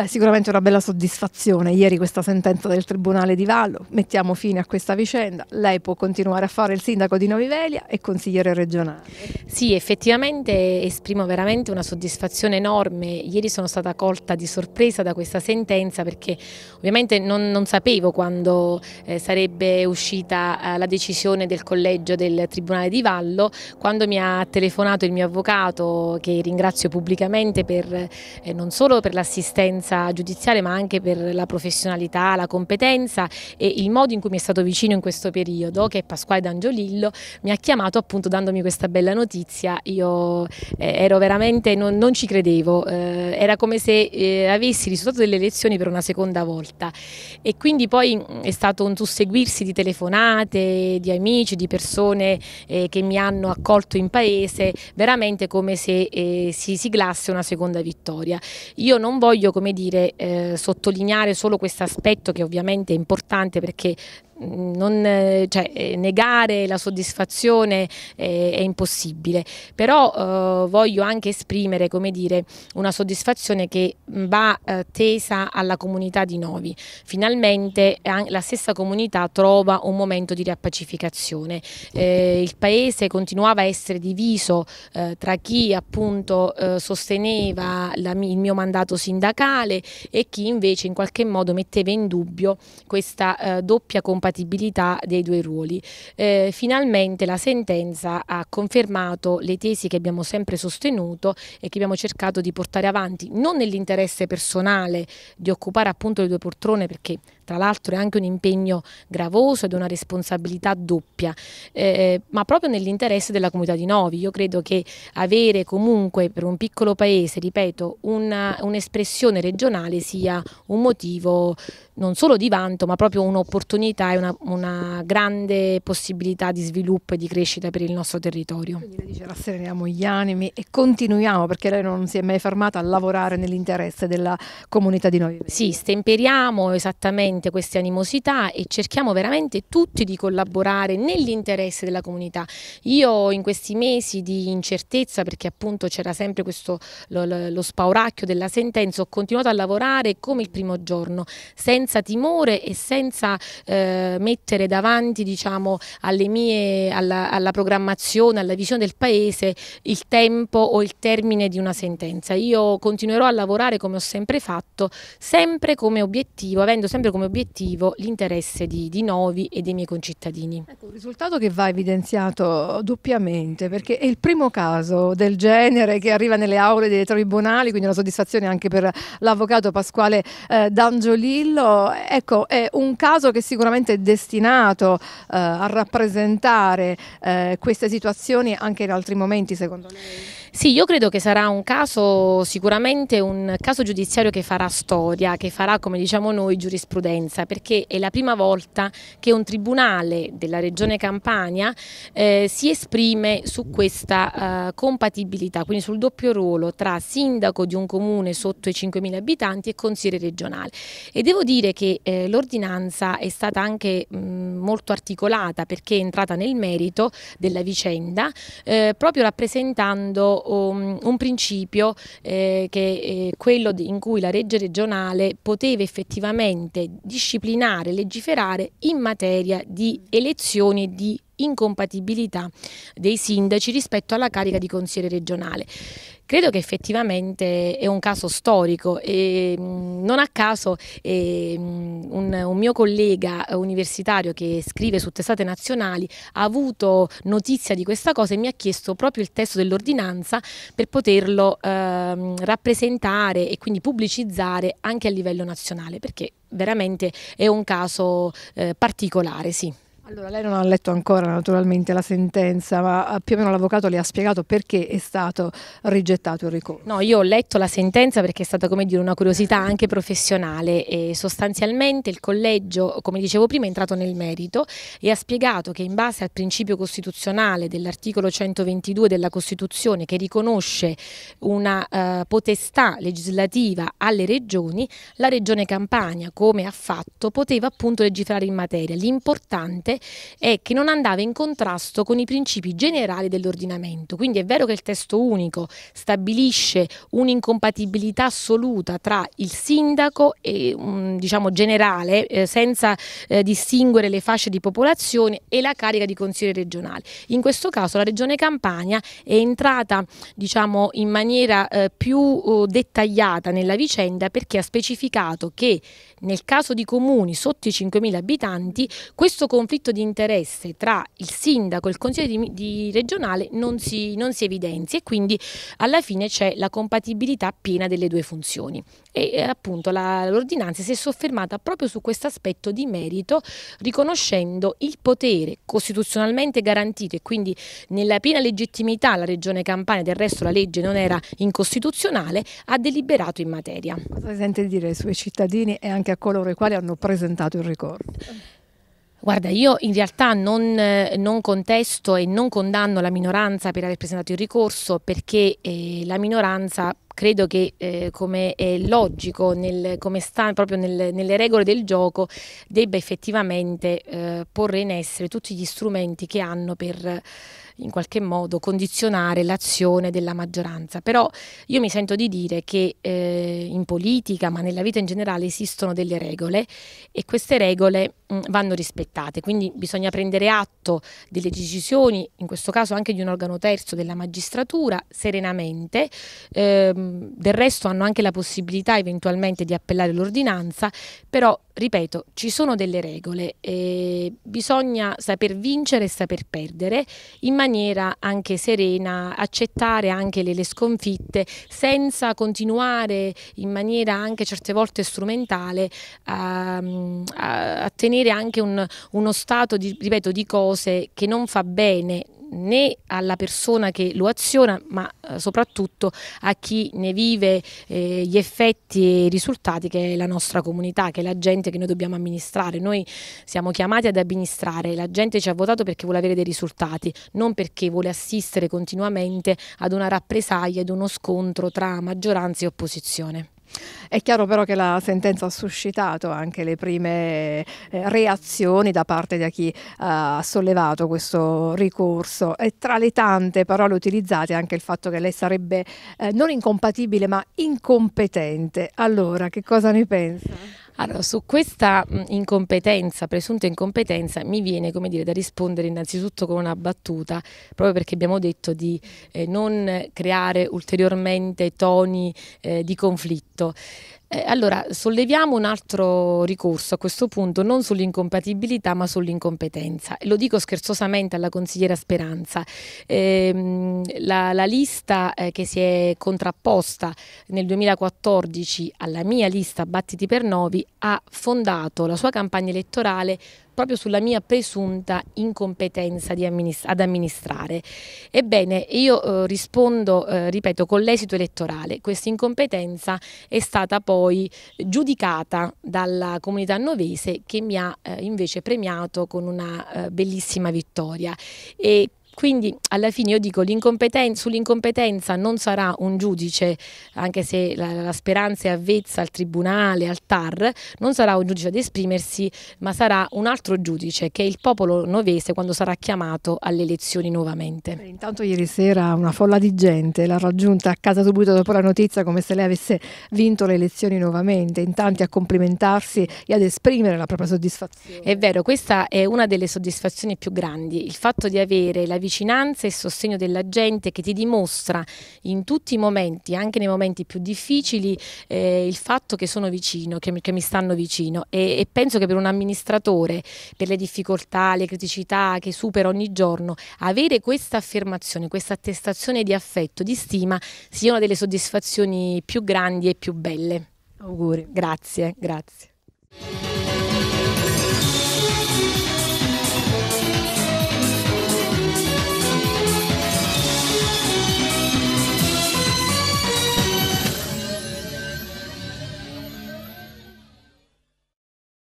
Beh, sicuramente una bella soddisfazione. Ieri questa sentenza del Tribunale di Vallo, mettiamo fine a questa vicenda, lei può continuare a fare il sindaco di Novivelia e consigliere regionale. Sì, effettivamente esprimo veramente una soddisfazione enorme. Ieri sono stata colta di sorpresa da questa sentenza perché ovviamente non, non sapevo quando eh, sarebbe uscita eh, la decisione del collegio del Tribunale di Vallo, quando mi ha telefonato il mio avvocato che ringrazio pubblicamente per, eh, non solo per l'assistenza violenza giudiziaria ma anche per la professionalità, la competenza e il modo in cui mi è stato vicino in questo periodo che è Pasquale D'Angiolillo mi ha chiamato appunto dandomi questa bella notizia io eh, ero veramente, non, non ci credevo eh, era come se eh, avessi risultato delle elezioni per una seconda volta e quindi poi mm, è stato un susseguirsi di telefonate, di amici, di persone eh, che mi hanno accolto in paese veramente come se eh, si siglasse una seconda vittoria io non voglio come dire dire, eh, sottolineare solo questo aspetto che ovviamente è importante perché non, eh, cioè, eh, negare la soddisfazione è, eh, è impossibile, però eh, voglio anche esprimere dire, una soddisfazione che mm, va eh, tesa alla comunità di Novi. Finalmente la stessa comunità trova un momento di riappacificazione. Eh, il paese continuava a essere diviso tra chi appunto sosteneva la, il mio mandato sindacale e chi invece in qualche modo metteva in dubbio questa doppia compatibilità compatibilità dei due ruoli. Eh, finalmente la sentenza ha confermato le tesi che abbiamo sempre sostenuto e che abbiamo cercato di portare avanti, non nell'interesse personale di occupare appunto le due poltrone perché tra l'altro è anche un impegno gravoso ed una responsabilità doppia, eh, ma proprio nell'interesse della comunità di Novi. Io credo che avere comunque per un piccolo paese, ripeto, un'espressione regionale sia un motivo non solo di vanto, ma proprio un'opportunità e una, una, grande possibilità di sviluppo e di crescita per il nostro territorio. Quindi lei dice rassereniamo gli animi e continuiamo perché lei non si è mai fermata a lavorare nell'interesse della comunità di Novi. Sì, stemperiamo esattamente veramente queste animosità e cerchiamo veramente tutti di collaborare nell'interesse della comunità. Io in questi mesi di incertezza, perché appunto c'era sempre questo, lo, lo spauracchio della sentenza, ho continuato a lavorare come il primo giorno, senza timore e senza eh, mettere davanti diciamo, alle mie, alla, alla programmazione, alla visione del Paese il tempo o il termine di una sentenza. Io continuerò a lavorare come ho sempre fatto, sempre come obiettivo, avendo sempre come obiettivo l'interesse di, di, Novi e dei miei concittadini. Ecco, un risultato che va evidenziato doppiamente perché è il primo caso del genere che arriva nelle aule dei tribunali, quindi una soddisfazione anche per l'avvocato Pasquale eh, D'Angiolillo. Ecco, è un caso che sicuramente è destinato eh, a rappresentare eh, queste situazioni anche in altri momenti secondo lei? Sì, io credo che sarà un caso, sicuramente un caso giudiziario che farà storia, che farà, come diciamo noi, giurisprudenza, perché è la prima volta che un tribunale della regione Campania eh, si esprime su questa eh, compatibilità, quindi sul doppio ruolo tra sindaco di un comune sotto i 5.000 abitanti e consigliere regionale. E devo dire che eh, l'ordinanza è stata anche mh, molto articolata perché è entrata nel merito della vicenda, eh, proprio rappresentando um, un principio eh, che è eh, quello in cui la legge regionale poteva effettivamente disciplinare, legiferare in materia di elezioni e di incompatibilità dei sindaci rispetto alla carica di consigliere regionale. Credo che effettivamente è un caso storico e mm, non a caso mm, un, un mio collega universitario che scrive su testate nazionali ha avuto notizia di questa cosa e mi ha chiesto proprio il testo dell'ordinanza per poterlo eh, rappresentare e quindi pubblicizzare anche a livello nazionale perché veramente è un caso eh, particolare, sì. Allora, lei non ha letto ancora naturalmente la sentenza, ma eh, più o meno l'avvocato le ha spiegato perché è stato rigettato il ricorso. No, io ho letto la sentenza perché è stata, come dire, una curiosità anche professionale e sostanzialmente il collegio, come dicevo prima, è entrato nel merito e ha spiegato che in base al principio costituzionale dell'articolo 122 della Costituzione che riconosce una eh, potestà legislativa alle regioni, la regione Campania, come ha fatto, poteva appunto legiferare in materia. L'importante è che non andava in contrasto con i principi generali dell'ordinamento. Quindi è vero che il testo unico stabilisce un'incompatibilità assoluta tra il sindaco e, mm, diciamo, generale, eh, senza eh, distinguere le fasce di popolazione e la carica di consigliere regionale. In questo caso la Regione Campania è entrata diciamo, in maniera eh, più oh, dettagliata nella vicenda perché ha specificato che nel caso di comuni sotto i 5.000 abitanti, questo conflitto di interesse tra il sindaco e il consiglio di, di regionale non si, non si evidenzia e quindi alla fine c'è la compatibilità piena delle due funzioni. E eh, appunto l'ordinanza si è soffermata proprio su questo aspetto di merito, riconoscendo il potere costituzionalmente garantito e quindi nella piena legittimità la Regione Campania, del resto la legge non era incostituzionale, ha deliberato in materia. Cosa sente dire ai suoi cittadini e anche anche a coloro i quali hanno presentato il ricordo. Guarda, io in realtà non, eh, non, contesto e non condanno la minoranza per aver presentato il ricorso perché eh, la minoranza credo che eh, come è logico, nel, come sta proprio nel, nelle regole del gioco, debba effettivamente eh, porre in essere tutti gli strumenti che hanno per eh, in qualche modo condizionare l'azione della maggioranza. Però io mi sento di dire che eh, in politica, ma nella vita in generale, esistono delle regole e queste regole mh, mm, vanno rispettate. Quindi bisogna prendere atto delle decisioni, in questo caso anche di un organo terzo della magistratura, serenamente. Ehm, del resto hanno anche la possibilità eventualmente di appellare l'ordinanza, però ripeto, ci sono delle regole, eh, bisogna saper vincere e saper perdere in maniera anche serena, accettare anche le, le, sconfitte senza continuare in maniera anche certe volte strumentale a, ehm, a, a tenere anche un, uno stato di, ripeto, di cose che non fa bene né alla persona che lo aziona, ma eh, soprattutto a chi ne vive eh, gli effetti e i risultati che è la nostra comunità, che è la gente che noi dobbiamo amministrare. Noi siamo chiamati ad amministrare, la gente ci ha votato perché vuole avere dei risultati, non perché vuole assistere continuamente ad una rappresaglia, ad uno scontro tra maggioranza e opposizione. È chiaro però che la sentenza ha suscitato anche le prime eh, reazioni da parte di chi eh, ha sollevato questo ricorso e tra le tante parole utilizzate anche il fatto che lei sarebbe eh, non incompatibile ma incompetente. Allora, che cosa ne pensa? Allora, su questa incompetenza, presunta incompetenza, mi viene dire, da rispondere innanzitutto con una battuta, proprio perché abbiamo detto di eh, non creare ulteriormente toni eh, di conflitto. Eh, allora, solleviamo un altro ricorso a questo punto, non sull'incompatibilità ma sull'incompetenza. Lo dico scherzosamente alla consigliera Speranza. Eh, la, la, lista eh, che si è contrapposta nel 2014 alla mia lista Battiti per Novi ha fondato la sua campagna elettorale proprio sulla mia presunta incompetenza amministra ad amministrare. Ebbene, io eh, rispondo, eh, ripeto, con l'esito elettorale. Questa incompetenza è stata poi giudicata dalla comunità novese che mi ha eh, invece premiato con una eh, bellissima vittoria. E quindi alla fine io dico sull'incompetenza non sarà un giudice, anche se la, la, speranza è avvezza al tribunale, al TAR, non sarà un giudice ad esprimersi, ma sarà un altro giudice che è il popolo novese quando sarà chiamato alle elezioni nuovamente. Beh, intanto ieri sera una folla di gente l'ha raggiunta a casa subito dopo la notizia come se lei avesse vinto le elezioni nuovamente, in tanti a complimentarsi e ad esprimere la propria soddisfazione. È vero, questa è una delle soddisfazioni più grandi, il fatto di avere la vicinanza e sostegno della gente che ti dimostra in tutti i momenti, anche nei momenti più difficili, eh, il fatto che sono vicino, che, che mi stanno vicino e, e penso che per un amministratore, per le difficoltà, le criticità che supera ogni giorno, avere questa affermazione, questa attestazione di affetto, di stima, sia una delle soddisfazioni più grandi e più belle. Auguri. Grazie, grazie.